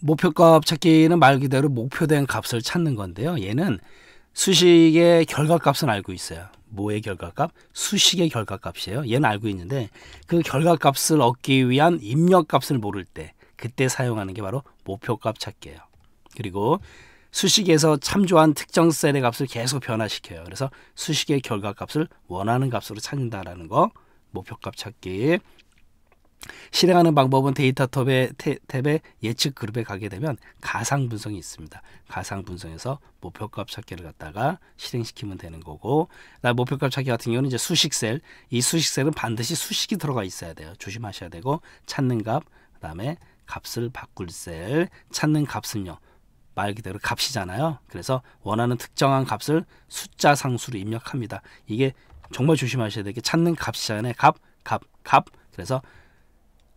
목표값 찾기는 말 그대로 목표된 값을 찾는 건데요. 얘는 수식의 결과값은 알고 있어요. 뭐의 결과값? 수식의 결과값이에요. 얘는 알고 있는데 그 결과값을 얻기 위한 입력값을 모를 때 그때 사용하는 게 바로 목표값 찾기예요. 그리고 수식에서 참조한 특정 셀의 값을 계속 변화시켜요. 그래서 수식의 결과값을 원하는 값으로 찾는다라는 거 목표값 찾기 실행하는 방법은 데이터 탭의, 탭에 예측 그룹에 가게 되면 가상 분석이 있습니다. 가상 분석에서 목표값 찾기를 갖다가 실행시키면 되는 거고 나 목표값 찾기 같은 경우는 이제 수식 셀, 이 수식 셀은 반드시 수식이 들어가 있어야 돼요. 조심하셔야 되고 찾는 값, 그 다음에 값을 바꿀 셀, 찾는 값은요. 말 그대로 값이잖아요. 그래서 원하는 특정한 값을 숫자 상수로 입력합니다. 이게 정말 조심하셔야 되게 찾는 값이잖아요. 값, 값, 값. 그래서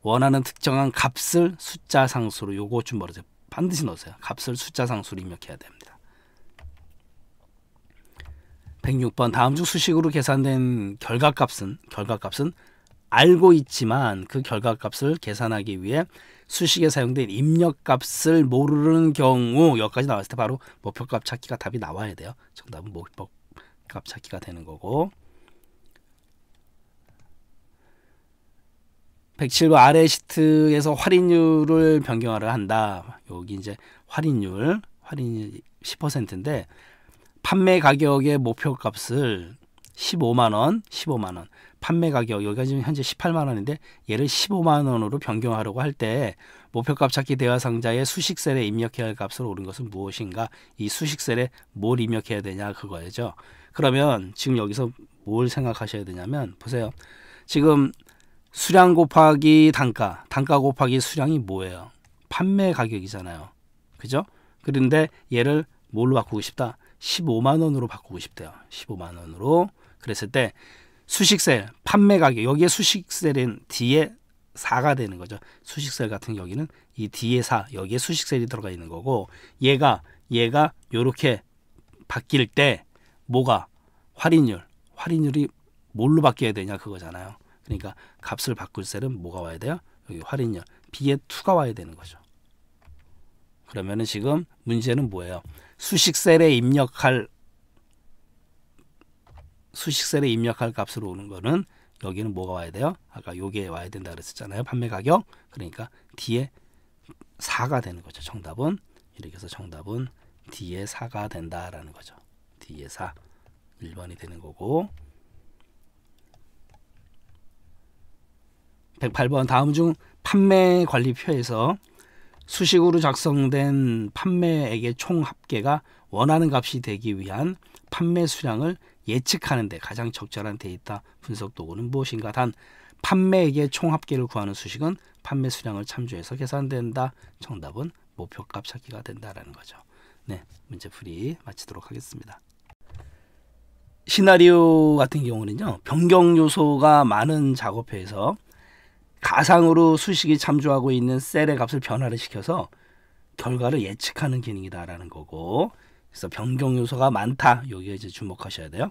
원하는 특정한 값을 숫자 상수로 요거 좀모르세 반드시 넣으세요. 값을 숫자 상수로 입력해야 됩니다. 106번 다음 중 수식으로 계산된 결과값은 결과값은 알고 있지만 그 결과값을 계산하기 위해 수식에 사용된 입력값을 모르는 경우 여기까지 나왔을 때 바로 목표값 찾기가 답이 나와야 돼요. 정답은 목표값 찾기가 되는 거고 107번 아래 시트에서 할인율을 변경하려 한다. 여기 이제 할인율, 할인율 10%인데 판매 가격의 목표 값을 15만 원, 15만 원. 판매 가격 여기가 지금 현재 18만 원인데 얘를 15만 원으로 변경하려고 할 때 목표값 찾기 대화 상자에 수식셀에 입력해야 할 값을 오른 것은 무엇인가? 이 수식셀에 뭘 입력해야 되냐 그거죠. 그러면 지금 여기서 뭘 생각하셔야 되냐면 보세요. 지금 수량 곱하기 단가, 단가 곱하기 수량이 뭐예요? 판매 가격이잖아요. 그죠? 그런데 얘를 뭘로 바꾸고 싶다? 15만 원으로 바꾸고 싶대요. 15만 원으로. 그랬을 때 수식셀, 판매 가격. 여기에 수식셀은 뒤에 4가 되는 거죠. 수식셀 같은 경우에는이 뒤에 4, 여기에 수식셀이 들어가 있는 거고 얘가 얘가 요렇게 바뀔 때 뭐가 할인율, 할인율이 뭘로 바뀌어야 되냐 그거잖아요. 그러니까 값을 바꿀 셀은 뭐가 와야 돼요? 여기 할인율 b의 2가 와야 되는 거죠. 그러면은 지금 문제는 뭐예요? 수식 셀에 입력할 수식 셀에 입력할 값으로 오는 거는 여기는 뭐가 와야 돼요? 아까 여기에 와야 된다 그랬었잖아요. 판매 가격. 그러니까 D에 4가 되는 거죠. 정답은 이렇게 해서 정답은 D에 4가 된다라는 거죠. D에 4. 1번이 되는 거고 108번 다음 중 판매 관리표에서 수식으로 작성된 판매액의 총 합계가 원하는 값이 되기 위한 판매 수량을 예측하는 데 가장 적절한 데이터 분석 도구는 무엇인가? 단 판매액의 총 합계를 구하는 수식은 판매 수량을 참조해서 계산된다. 정답은 목표값 찾기가 된다라는 거죠. 네, 문제 풀이 마치도록 하겠습니다. 시나리오 같은 경우는요. 변경 요소가 많은 작업회에서 가상으로 수식이 참조하고 있는 셀의 값을 변화를 시켜서 결과를 예측하는 기능이다라는 거고 그래서 변경 요소가 많다 여기에 이제 주목하셔야 돼요.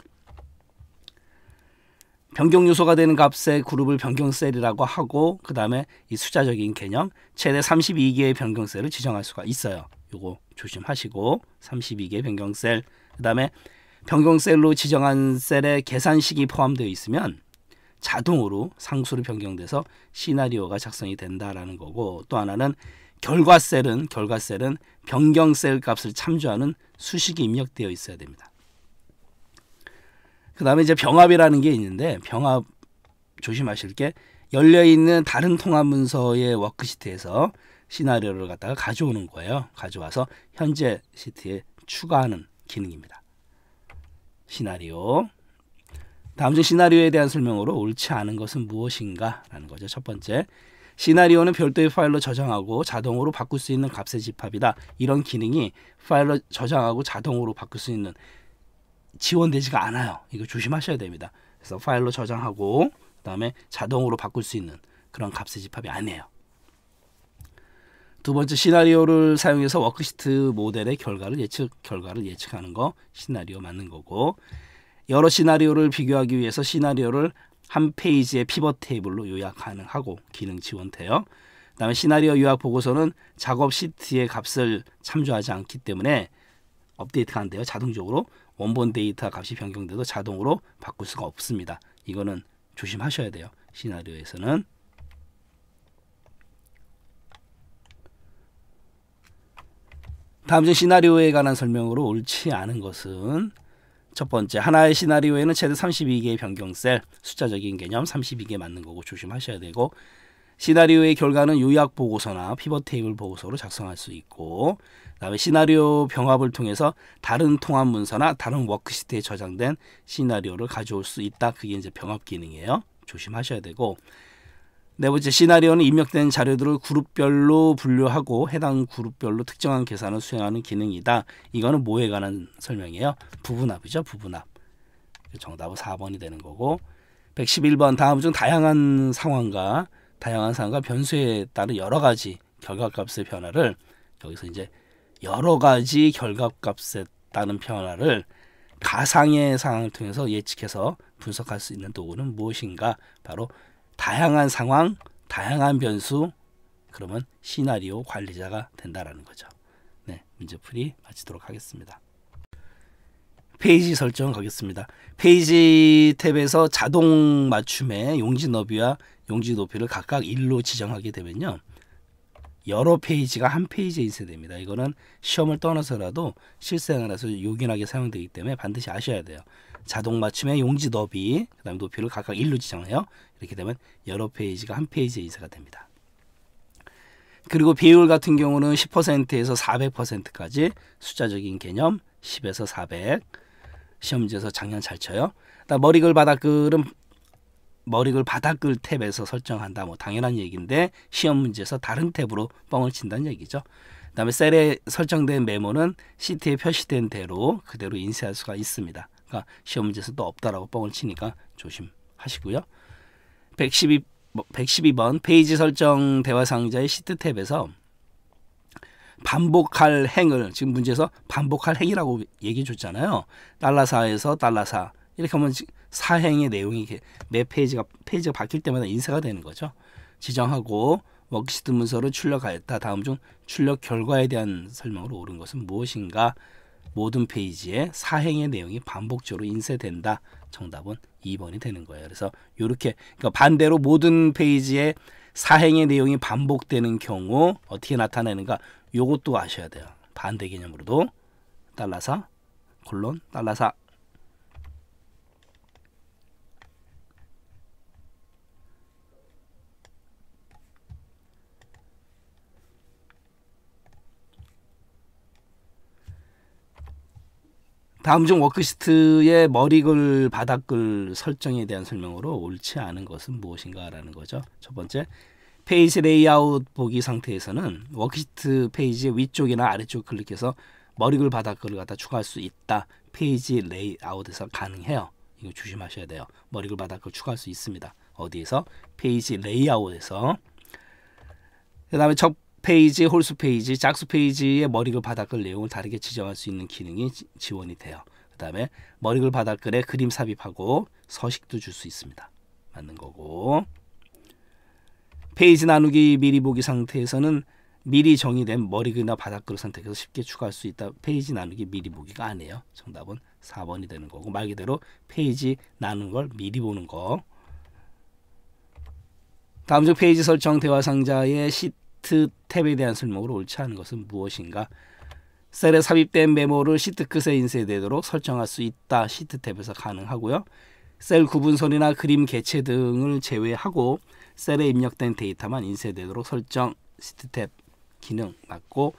변경 요소가 되는 값의 그룹을 변경셀이라고 하고 그 다음에 이 숫자적인 개념 최대 32개의 변경셀을 지정할 수가 있어요. 요거 조심하시고 32개 변경셀 그 다음에 변경셀로 지정한 셀의 계산식이 포함되어 있으면 자동으로 상수로 변경돼서 시나리오가 작성이 된다라는 거고 또 하나는 결과 셀은 결과 셀은 변경 셀 값을 참조하는 수식이 입력되어 있어야 됩니다. 그 다음에 이제 병합이라는 게 있는데 병합 조심하실 게 열려 있는 다른 통합 문서의 워크시트에서 시나리오를 갖다가 가져오는 거예요. 가져와서 현재 시트에 추가하는 기능입니다. 시나리오 다음 중 시나리오에 대한 설명으로 옳지 않은 것은 무엇인가라는 거죠. 첫 번째. 시나리오는 별도의 파일로 저장하고 자동으로 바꿀 수 있는 값의 집합이다. 이런 기능이 파일로 저장하고 자동으로 바꿀 수 있는 지원되지가 않아요. 이거 조심하셔야 됩니다. 그래서 파일로 저장하고 그다음에 자동으로 바꿀 수 있는 그런 값의 집합이 아니에요. 두 번째 시나리오를 사용해서 워크시트 모델의 결과를 예측 결과를 예측하는 거 시나리오 맞는 거고 여러 시나리오를 비교하기 위해서 시나리오를 한 페이지의 피벗 테이블로 요약 가능하고 기능 지원돼요. 그 다음에 시나리오 요약 보고서는 작업 시트의 값을 참조하지 않기 때문에 업데이트가 안 돼요. 자동적으로 원본 데이터 값이 변경돼도 자동으로 바꿀 수가 없습니다. 이거는 조심하셔야 돼요. 시나리오에서는 다음 중 시나리오에 관한 설명으로 옳지 않은 것은 첫 번째 하나의 시나리오에는 최대 32개의 변경셀 숫자적인 개념 32개 맞는 거고 조심하셔야 되고 시나리오의 결과는 요약 보고서나 피벗 테이블 보고서로 작성할 수 있고 그다음에 시나리오 병합을 통해서 다른 통합 문서나 다른 워크시트에 저장된 시나리오를 가져올 수 있다. 그게 이제 병합 기능이에요. 조심하셔야 되고 네 번째 시나리오는 입력된 자료들을 그룹별로 분류하고 해당 그룹별로 특정한 계산을 수행하는 기능이다. 이거는 뭐에 관한 설명이에요? 부분합이죠. 부분합. 정답은 4번이 되는 거고 111번 다음 중 다양한 상황과 다양한 상황과 변수에 따른 여러 가지 결과값의 변화를 여기서 이제 여러 가지 결과값에 따른 변화를 가상의 상황을 통해서 예측해서 분석할 수 있는 도구는 무엇인가? 바로 다양한 상황, 다양한 변수 그러면 시나리오 관리자가 된다라는 거죠. 네, 문제풀이 마치도록 하겠습니다. 페이지 설정 가겠습니다. 페이지 탭에서 자동 맞춤의 용지 너비와 용지 높이를 각각 1로 지정하게 되면요. 여러 페이지가 한 페이지에 있어야 됩니다. 이거는 시험을 떠나서라도 실생활에서 요긴하게 사용되기 때문에 반드시 아셔야 돼요. 자동 맞춤의 용지 너비, 그 다음에 높이를 각각 1로 지정해요. 이렇게 되면 여러 페이지가 한 페이지에 인쇄가 됩니다. 그리고 비율 같은 경우는 10%에서 400%까지 숫자적인 개념 10에서 400 시험지에서 작년 잘 쳐요. 머리글 바닥글은 머리글 바닥글 탭에서 설정한다. 뭐 당연한 얘기인데 시험 문제에서 다른 탭으로 뻥을 친다는 얘기죠. 그다음에 셀에 설정된 메모는 시트에 표시된 대로 그대로 인쇄할 수가 있습니다. 그러니까 시험 문제에서 또 없다라고 뻥을 치니까 조심하시고요. 112, 112번 뭐 페이지 설정 대화 상자의 시트 탭에서 반복할 행을 지금 문제에서 반복할 행이라고 얘기해 줬잖아요. 달러사에서 달러사 이렇게 하면 사행의 내용이 이렇게 매 페이지가 페이지가 바뀔 때마다 인쇄가 되는 거죠. 지정하고 워크시트 문서로 출력하였다. 다음 중 출력 결과에 대한 설명으로 옳은 것은 무엇인가? 모든 페이지에 사행의 내용이 반복적으로 인쇄된다. 정답은 2번이 되는 거예요. 그래서 이렇게 그러니까 반대로 모든 페이지에 사행의 내용이 반복되는 경우 어떻게 나타내는가? 요것도 아셔야 돼요. 반대 개념으로도 달라사 콜론 달라사 다음 중 워크시트의 머리글 바닥글 설정에 대한 설명으로 옳지 않은 것은 무엇인가라는 거죠. 첫 번째, 페이지 레이아웃 보기 상태에서는 워크시트 페이지 위쪽이나 아래쪽 클릭해서 머리글 바닥글을 갖다 추가할 수 있다. 페이지 레이아웃에서 가능해요. 이거 조심하셔야 돼요. 머리글 바닥글 추가할 수 있습니다. 어디에서? 페이지 레이아웃에서. 그 다음에 첫 페이지, 홀수 페이지, 짝수 페이지의 머리글 바닥글 내용을 다르게 지정할 수 있는 기능이 지, 원이 돼요. 그 다음에 머리글 바닥글에 그림 삽입하고 서식도 줄 수 있습니다. 맞는 거고 페이지 나누기 미리 보기 상태에서는 미리 정의된 머리글이나 바닥글을 선택해서 쉽게 추가할 수 있다. 페이지 나누기 미리 보기가 아니에요. 정답은 4번이 되는 거고 말 그대로 페이지 나누는 걸 미리 보는 거. 다음 중 페이지 설정 대화 상자의 시트 탭에 대한 설명으로 옳지 않은 것은 무엇인가? 셀에 삽입된 메모를 시트 끝에 인쇄되도록 설정할 수 있다. 시트 탭에서 가능하고요. 셀 구분선이나 그림 개체 등을 제외하고 셀에 입력된 데이터만 인쇄되도록 설정 시트 탭 기능 맞고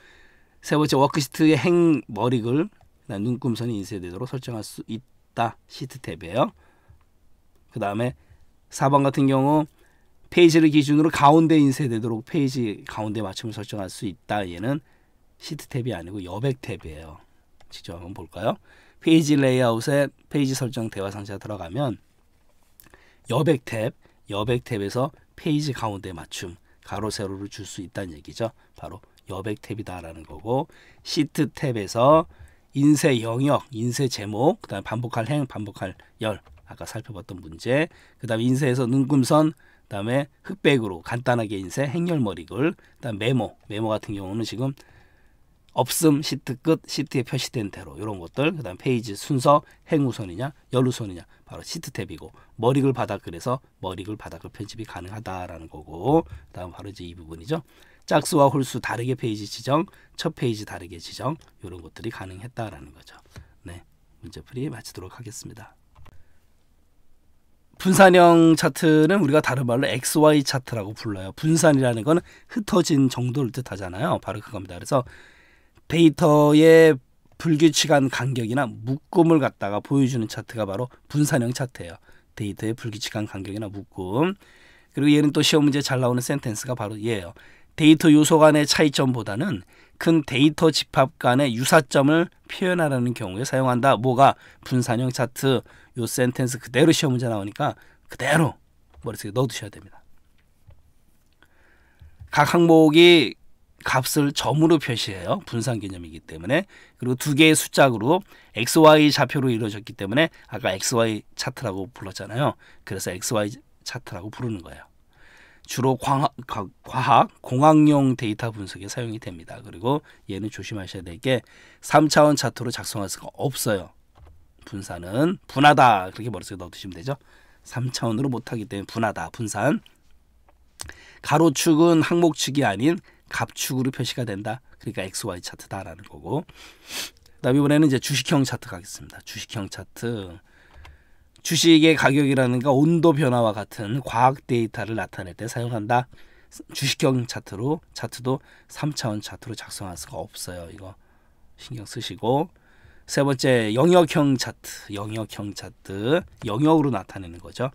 세 번째 워크시트의 행머리글 눈금선이 인쇄되도록 설정할 수 있다 시트 탭이에요. 그 다음에 4번 같은 경우 페이지를 기준으로 가운데 인쇄되도록 페이지 가운데 맞춤을 설정할 수 있다. 얘는 시트 탭이 아니고 여백 탭이에요. 직접 한번 볼까요? 페이지 레이아웃에 페이지 설정 대화 상자 들어가면 여백 탭, 여백 탭에서 페이지 가운데 맞춤 가로 세로를 줄 수 있다는 얘기죠. 바로 여백 탭이다라는 거고 시트 탭에서 인쇄 영역, 인쇄 제목, 그다음 반복할 행, 반복할 열 아까 살펴봤던 문제, 그다음 인쇄에서 눈금선 그다음에 흑백으로 간단하게 인쇄 행렬머리글 그다음 메모 메모 같은 경우는 지금 없음 시트 끝 시트에 표시된 대로 이런 것들 그다음 페이지 순서 행우선이냐 열우선이냐 바로 시트 탭이고 머리글 바닥 그래서 머리글 바닥을 편집이 가능하다라는 거고 그다음 바로 이제 이 부분이죠 짝수와 홀수 다르게 페이지 지정 첫 페이지 다르게 지정 이런 것들이 가능했다라는 거죠 네 문제풀이 마치도록 하겠습니다. 분산형 차트는 우리가 다른 말로 XY 차트라고 불러요. 분산이라는 건 흩어진 정도를 뜻하잖아요. 바로 그겁니다. 그래서 데이터의 불규칙한 간격이나 묶음을 갖다가 보여주는 차트가 바로 분산형 차트예요. 데이터의 불규칙한 간격이나 묶음. 그리고 얘는 또 시험 문제 잘 나오는 센텐스가 바로 얘예요. 데이터 요소 간의 차이점보다는 큰 데이터 집합 간의 유사점을 표현하라는 경우에 사용한다. 뭐가 분산형 차트 요 센텐스 그대로 시험 문제 나오니까 그대로 머릿속에 넣어두셔야 됩니다. 각 항목이 값을 점으로 표시해요. 분산 개념이기 때문에 그리고 두 개의 숫자로 XY 좌표로 이루어졌기 때문에 아까 XY 차트라고 불렀잖아요. 그래서 XY 차트라고 부르는 거예요. 주로 광학, 과학, 공학용 데이터 분석에 사용이 됩니다. 그리고 얘는 조심하셔야 될게 3차원 차트로 작성할 수가 없어요. 분산은 분하다 그렇게 머릿속에 넣어두시면 되죠. 3차원으로 못하기 때문에 분하다, 분산. 가로축은 항목축이 아닌 갑축으로 표시가 된다. 그러니까 XY 차트다라는 거고. 그다음에 이번에는 이제 주식형 차트 가겠습니다. 주식형 차트. 주식의 가격이라든가 온도 변화와 같은 과학 데이터를 나타낼 때 사용한다. 주식형 차트로 차트도 3차원 차트로 작성할 수가 없어요. 이거 신경 쓰시고 세 번째 영역형 차트, 영역형 차트 영역으로 나타내는 거죠.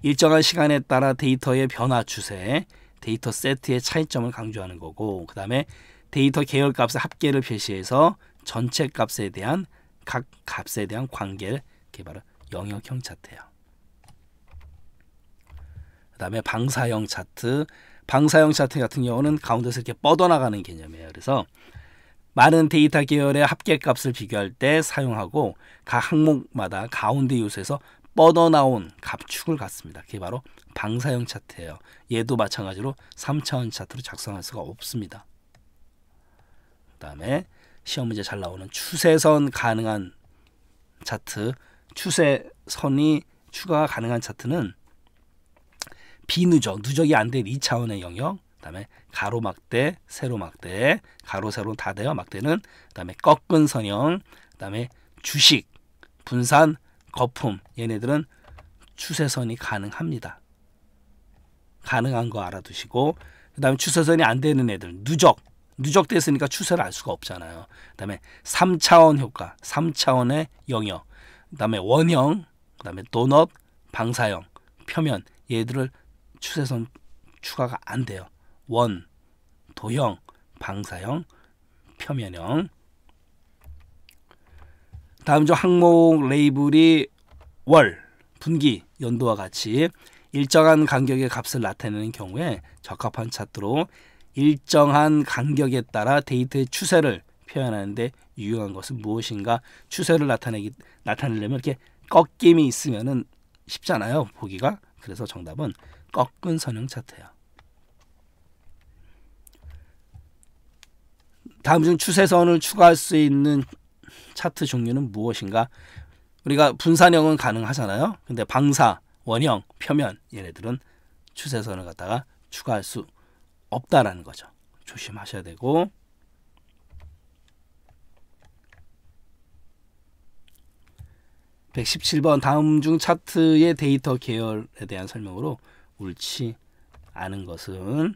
일정한 시간에 따라 데이터의 변화 추세, 데이터 세트의 차이점을 강조하는 거고 그 다음에 데이터 계열 값의 합계를 표시해서 전체 값에 대한 각 값에 대한 관계를 개발을 영역형 차트예요. 그 다음에 방사형 차트. 방사형 차트 같은 경우는 가운데서 이렇게 뻗어나가는 개념이에요. 그래서 많은 데이터 계열의 합계값을 비교할 때 사용하고 각 항목마다 가운데 요소에서 뻗어나온 값축을 갖습니다. 그게 바로 방사형 차트예요. 얘도 마찬가지로 3차원 차트로 작성할 수가 없습니다. 그 다음에 시험 문제 잘 나오는 추세선 가능한 차트 추세선이 추가가 가능한 차트는 비누적, 누적이 안된 2차원의 영역, 그다음에 가로막대, 세로막대, 가로, 세로 다 돼요. 막대는 그다음에 꺾은 선형, 그다음에 주식, 분산, 거품 얘네들은 추세선이 가능합니다. 가능한 거 알아두시고 그다음에 추세선이 안 되는 애들 누적 누적됐으니까 추세를 알 수가 없잖아요. 그다음에 3차원 효과, 3차원의 영역 그다음에 원형, 그다음에 도넛, 방사형, 표면 얘들을 추세선 추가가 안 돼요. 원, 도형, 방사형, 표면형. 다음 중 항목 레이블이 월, 분기, 연도와 같이 일정한 간격의 값을 나타내는 경우에 적합한 차트로 일정한 간격에 따라 데이터의 추세를 표현하는데 유용한 것은 무엇인가 추세를 나타내기 나타내려면 이렇게 꺾임이 있으면은 쉽잖아요 보기가 그래서 정답은 꺾은 선형 차트야. 다음 중 추세선을 추가할 수 있는 차트 종류는 무엇인가? 우리가 분산형은 가능하잖아요. 근데 방사, 원형, 표면 얘네들은 추세선을 갖다가 추가할 수 없다라는 거죠. 조심하셔야 되고 117번 다음 중 차트의 데이터 계열에 대한 설명으로 옳지 않은 것은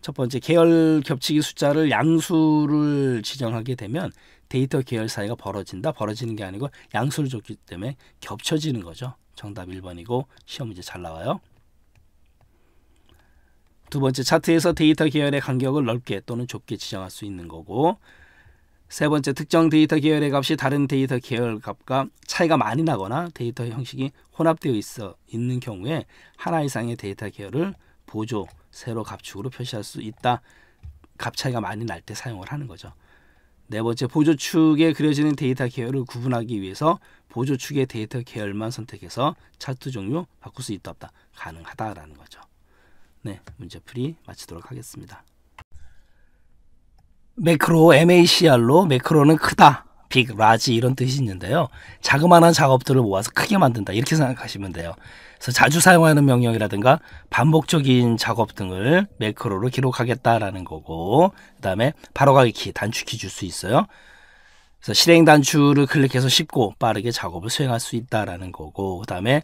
첫 번째 계열 겹치기 숫자를 양수를 지정하게 되면 데이터 계열 사이가 벌어진다. 벌어지는 게 아니고 양수를 줬기 때문에 겹쳐지는 거죠. 정답 1번이고 시험 문제 잘 나와요. 두 번째 차트에서 데이터 계열의 간격을 넓게 또는 좁게 지정할 수 있는 거고 세 번째, 특정 데이터 계열의 값이 다른 데이터 계열 값과 차이가 많이 나거나 데이터 형식이 혼합되어 있어 있는 경우에 하나 이상의 데이터 계열을 보조 세로 값축으로 표시할 수 있다. 값 차이가 많이 날 때 사용을 하는 거죠. 네 번째, 보조축에 그려지는 데이터 계열을 구분하기 위해서 보조축의 데이터 계열만 선택해서 차트 종류 바꿀 수 있다 없다 가능하다라는 거죠. 네, 문제풀이 마치도록 하겠습니다. 매크로 MACR로 매크로는 크다, 빅, 라지 이런 뜻이 있는데요. 자그마한 작업들을 모아서 크게 만든다 이렇게 생각하시면 돼요. 그래서 자주 사용하는 명령이라든가 반복적인 작업 등을 매크로로 기록하겠다라는 거고 그 다음에 바로가기 단축키 줄 수 있어요. 그래서 실행 단추를 클릭해서 쉽고 빠르게 작업을 수행할 수 있다라는 거고 그 다음에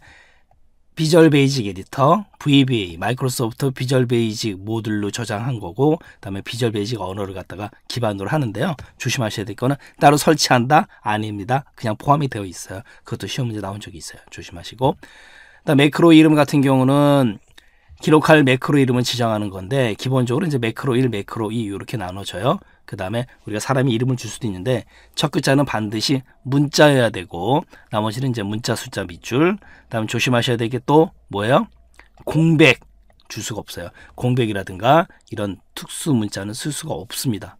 비절 베이직 에디터, VBA, 마이크로소프트 비절 베이직 모듈로 저장한 거고 그다음에 비절 베이직 언어를 갖다가 기반으로 하는데요. 조심하셔야 될 거는 따로 설치한다? 아닙니다. 그냥 포함이 되어 있어요. 그것도 시험 문제 나온 적이 있어요. 조심하시고 그다음 매크로 이름 같은 경우는 기록할 매크로 이름을 지정하는 건데 기본적으로 이제 매크로 1, 매크로 2 이렇게 나눠져요. 그 다음에 우리가 사람이 이름을 줄 수도 있는데 첫 글자는 반드시 문자여야 되고 나머지는 이제 문자 숫자 밑줄 그 다음 조심하셔야 되게또 뭐예요? 공백 줄 수가 없어요. 공백이라든가 이런 특수 문자는 쓸 수가 없습니다.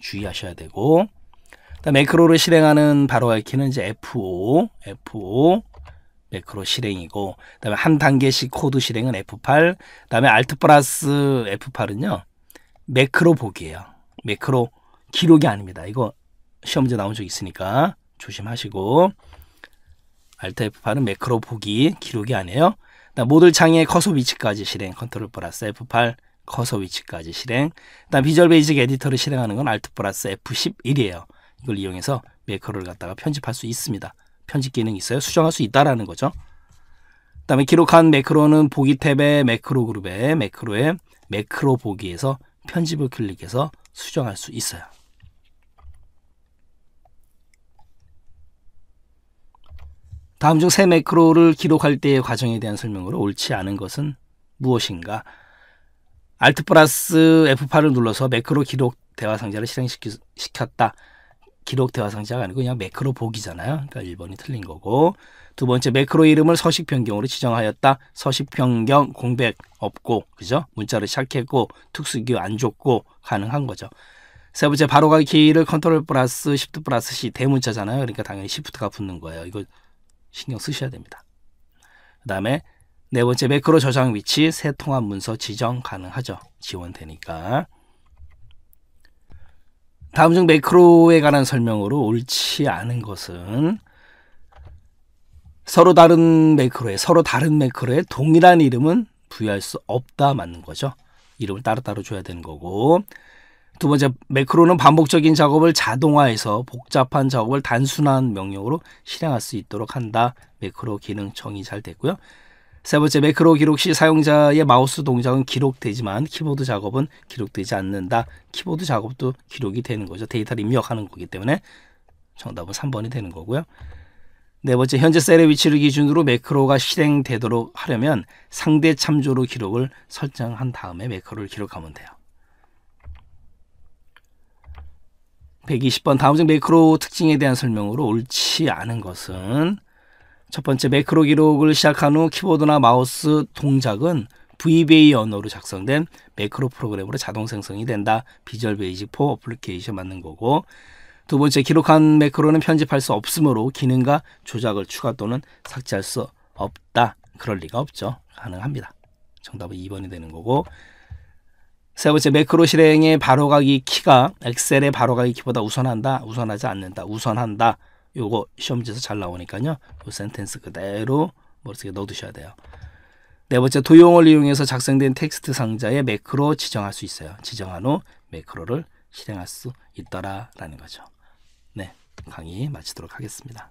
주의하셔야 되고 그 다음 매크로를 실행하는 바로 알키는 이제 F5, F5 매크로 실행이고 그다음에 한 단계씩 코드 실행은 F8, 그다음에 Alt 플러스 F8은요. 매크로 보기예요. 매크로 기록이 아닙니다. 이거 시험제 나온 적 있으니까 조심하시고 Alt F8은 매크로 보기 기록이 아니에요. 모듈 창의 커서 위치까지 실행 컨트롤 플러스 F8 커서 위치까지 실행 일단 비주얼 베이직 에디터를 실행하는 건 Alt 플러스 F11이에요. 이걸 이용해서 매크로를 갖다가 편집할 수 있습니다. 편집 기능이 있어요. 수정할 수 있다라는 거죠. 그 다음에 기록한 매크로는 보기 탭에 매크로 그룹에 매크로에 매크로 보기에서 편집을 클릭해서 수정할 수 있어요. 다음 중 새 매크로를 기록할 때의 과정에 대한 설명으로 옳지 않은 것은 무엇인가? Alt 플러스 F8을 눌러서 매크로 기록 대화 상자를 실행시켰다. 기록 대화 상자가 아니고 그냥 매크로 보기잖아요. 그러니까 1번이 틀린 거고 두 번째 매크로 이름을 서식 변경으로 지정하였다. 서식 변경 공백 없고 그죠? 문자를 시작했고 특수기호 안 줬고 가능한 거죠. 세 번째 바로가기 키를 컨트롤 플러스 시프트 플러스 C 대문자잖아요. 그러니까 당연히 시프트가 붙는 거예요. 이거 신경 쓰셔야 됩니다. 그 다음에 네 번째 매크로 저장 위치 새 통합 문서 지정 가능하죠. 지원되니까. 다음 중 매크로에 관한 설명으로 옳지 않은 것은 서로 다른 매크로에 서로 다른 매크로에 동일한 이름은 부여할 수 없다 맞는 거죠. 이름을 따로따로 줘야 되는 거고 두 번째 매크로는 반복적인 작업을 자동화해서 복잡한 작업을 단순한 명령으로 실행할 수 있도록 한다. 매크로 기능 정의 잘 됐고요. 세 번째 매크로 기록 시 사용자의 마우스 동작은 기록되지만 키보드 작업은 기록되지 않는다. 키보드 작업도 기록이 되는 거죠. 데이터를 입력하는 거기 때문에 정답은 3번이 되는 거고요. 네 번째 현재 셀의 위치를 기준으로 매크로가 실행되도록 하려면 상대 참조로 기록을 설정한 다음에 매크로를 기록하면 돼요. 120번 다음 중 매크로 특징에 대한 설명으로 옳지 않은 것은 첫 번째 매크로 기록을 시작한 후 키보드나 마우스 동작은 VBA 언어로 작성된 매크로 프로그램으로 자동 생성이 된다. 비주얼 베이직 4 어플리케이션 맞는 거고 두 번째 기록한 매크로는 편집할 수 없으므로 기능과 조작을 추가 또는 삭제할 수 없다. 그럴 리가 없죠. 가능합니다. 정답은 2번이 되는 거고 세 번째 매크로 실행의 바로가기 키가 엑셀의 바로가기 키보다 우선한다. 우선하지 않는다. 우선한다. 요거 시험지에서 잘 나오니까요. 요 센텐스 그대로 머릿속에 넣어두셔야 돼요. 네 번째 도형을 이용해서 작성된 텍스트 상자에 매크로 지정할 수 있어요. 지정한 후 매크로를 실행할 수 있더라라는 거죠. 네, 강의 마치도록 하겠습니다.